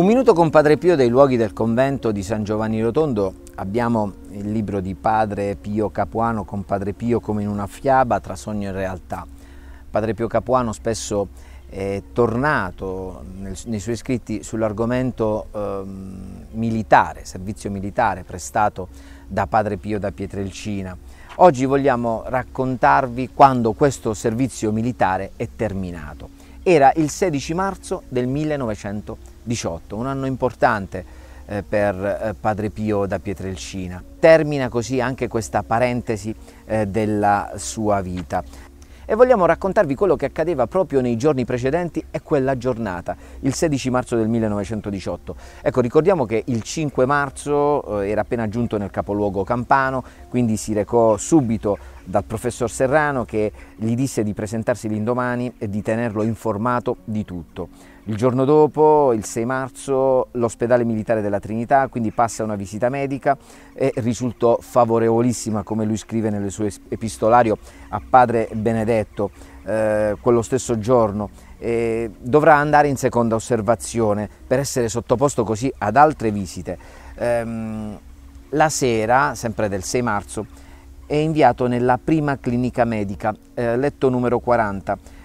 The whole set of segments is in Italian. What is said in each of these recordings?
Un minuto con Padre Pio dei luoghi del convento di San Giovanni Rotondo. Abbiamo il libro di Padre Pio Capuano con Padre Pio come in una fiaba tra sogno e realtà. Padre Pio Capuano spesso è eh, tornato nei suoi scritti sull'argomento eh, militare, servizio militare prestato da Padre Pio da Pietrelcina. Oggi vogliamo raccontarvi quando questo servizio militare è terminato. Era il 16 marzo del 1918, un anno importante eh, per eh, Padre Pio da Pietrelcina. Termina così anche questa parentesi eh, della sua vita. E vogliamo raccontarvi quello che accadeva proprio nei giorni precedenti e quella giornata, il 16 marzo del 1918. Ecco, ricordiamo che il 5 marzo era appena giunto nel capoluogo campano, quindi si recò subito dal professor Serrano che gli disse di presentarsi l'indomani e di tenerlo informato di tutto. Il giorno dopo, il 6 marzo, l'ospedale militare della Trinità, quindi passa una visita medica e risultò favorevolissima, come lui scrive nel suo epistolario, a padre Benedetto eh, quello stesso giorno. Eh, dovrà andare in seconda osservazione per essere sottoposto così ad altre visite. Eh, la sera, sempre del 6 marzo, e inviato nella prima clinica medica, eh, letto numero 40.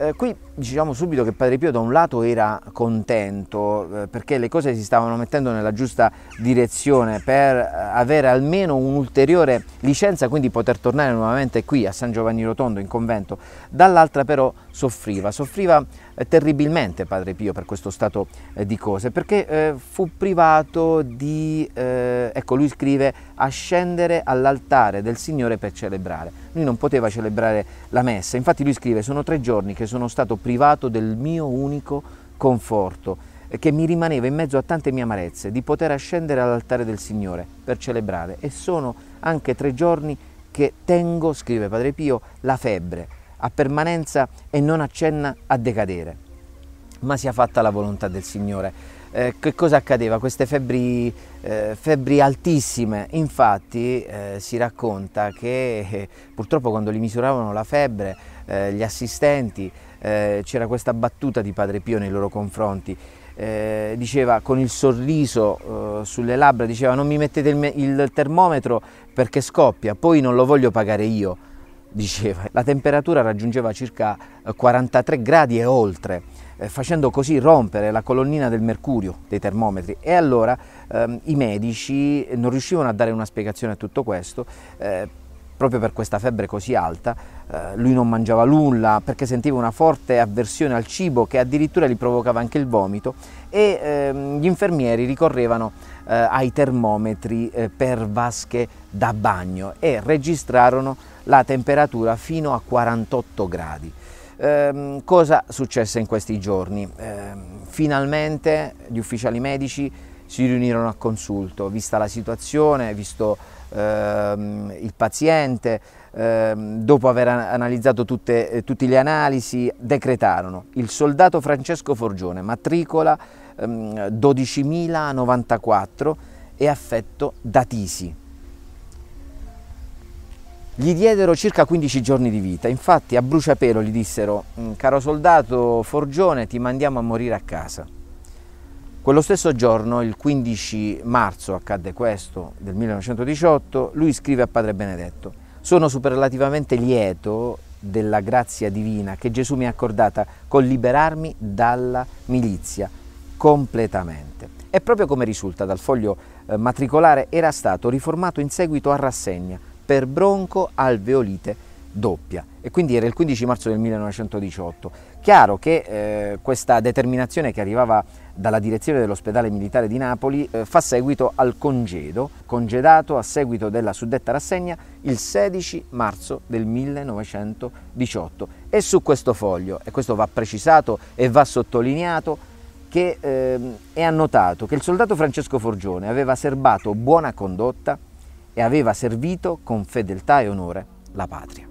Eh, qui diciamo subito che Padre Pio da un lato era contento eh, perché le cose si stavano mettendo nella giusta direzione per eh, avere almeno un'ulteriore licenza, quindi poter tornare nuovamente qui a San Giovanni Rotondo in convento, dall'altra però soffriva, soffriva eh, terribilmente Padre Pio per questo stato eh, di cose, perché eh, fu privato di, ecco lui scrive, ascendere all'altare del Signore per celebrare. Lui non poteva celebrare la messa, infatti lui scrive, sono tre giorni che sono stato privato del mio unico conforto che mi rimaneva in mezzo a tante mie amarezze, di poter ascendere all'altare del Signore per celebrare. E sono anche tre giorni che tengo, scrive Padre Pio, la febbre, a permanenza e non accenna a decadere. Ma sia fatta la volontà del Signore. Eh, che cosa accadeva? Queste febbri, eh, febbri altissime, infatti eh, si racconta che eh, purtroppo quando li misuravano la febbre eh, gli assistenti eh, c'era questa battuta di Padre Pio nei loro confronti. diceva con il sorriso sulle labbra diceva non mi mettete il, il termometro perché scoppia poi non lo voglio pagare io diceva, la temperatura raggiungeva circa 43 eh, gradi e oltre, eh, facendo così rompere la colonnina del mercurio dei termometri e allora ehm, i medici non riuscivano a dare una spiegazione a tutto questo. Eh, proprio per questa febbre così alta, eh, lui non mangiava nulla perché sentiva una forte avversione al cibo che addirittura gli provocava anche il vomito e eh, gli infermieri ricorrevano eh, ai termometri eh, per vasche da bagno e registrarono la temperatura fino a 48 gradi. Ehm, cosa successe in questi giorni? Ehm, finalmente gli ufficiali medici si riunirono a consulto, vista la situazione, visto ehm, il paziente, ehm, dopo aver analizzato tutte, eh, tutte, le analisi, decretarono il soldato Francesco Forgione, matricola ehm, 12.094 e affetto da tisi. Gli diedero circa 15 giorni di vita, infatti a bruciapelo gli dissero mm, caro soldato Forgione ti mandiamo a morire a casa. Quello stesso giorno, il 15 marzo, accadde questo, del 1918, lui scrive a Padre Benedetto «Sono superlativamente lieto della grazia divina che Gesù mi ha accordata col liberarmi dalla milizia completamente». E proprio come risulta dal foglio eh, matricolare era stato riformato in seguito a rassegna per bronco alveolite doppia e quindi era il 15 marzo del 1918. Chiaro che eh, questa determinazione che arrivava dalla direzione dell'ospedale militare di Napoli eh, fa seguito al congedo, congedato a seguito della suddetta rassegna il 16 marzo del 1918. E su questo foglio, e questo va precisato e va sottolineato, che eh, è annotato che il soldato Francesco Forgione aveva serbato buona condotta e aveva servito con fedeltà e onore la patria.